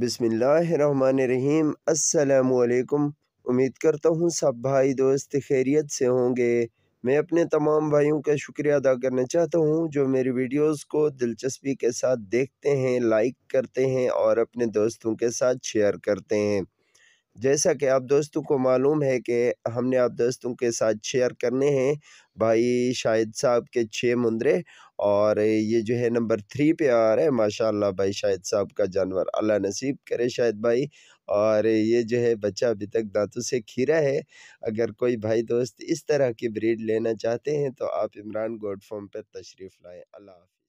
बिसमीम् अल्लाम उम्मीद करता हूँ सब भाई दोस्त खैरियत से होंगे मैं अपने तमाम भाइयों का शुक्रिया अदा करना चाहता हूँ जो मेरी वीडियोस को दिलचस्पी के साथ देखते हैं लाइक करते हैं और अपने दोस्तों के साथ शेयर करते हैं जैसा कि आप दोस्तों को मालूम है कि हमने आप दोस्तों के साथ शेयर करने हैं भाई शाहिद साहब के छः मुंदरे और ये जो है नंबर थ्री पे आ रहा है माशाल्लाह भाई शाहिद साहब का जानवर अल्लाह नसीब करे शाहिद भाई और ये जो है बच्चा अभी तक दांतों से खीरा है अगर कोई भाई दोस्त इस तरह की ब्रीड लेना चाहते हैं तो आप इमरान गोड फॉर्म पर तशरीफ़ लाएँ अल्लाह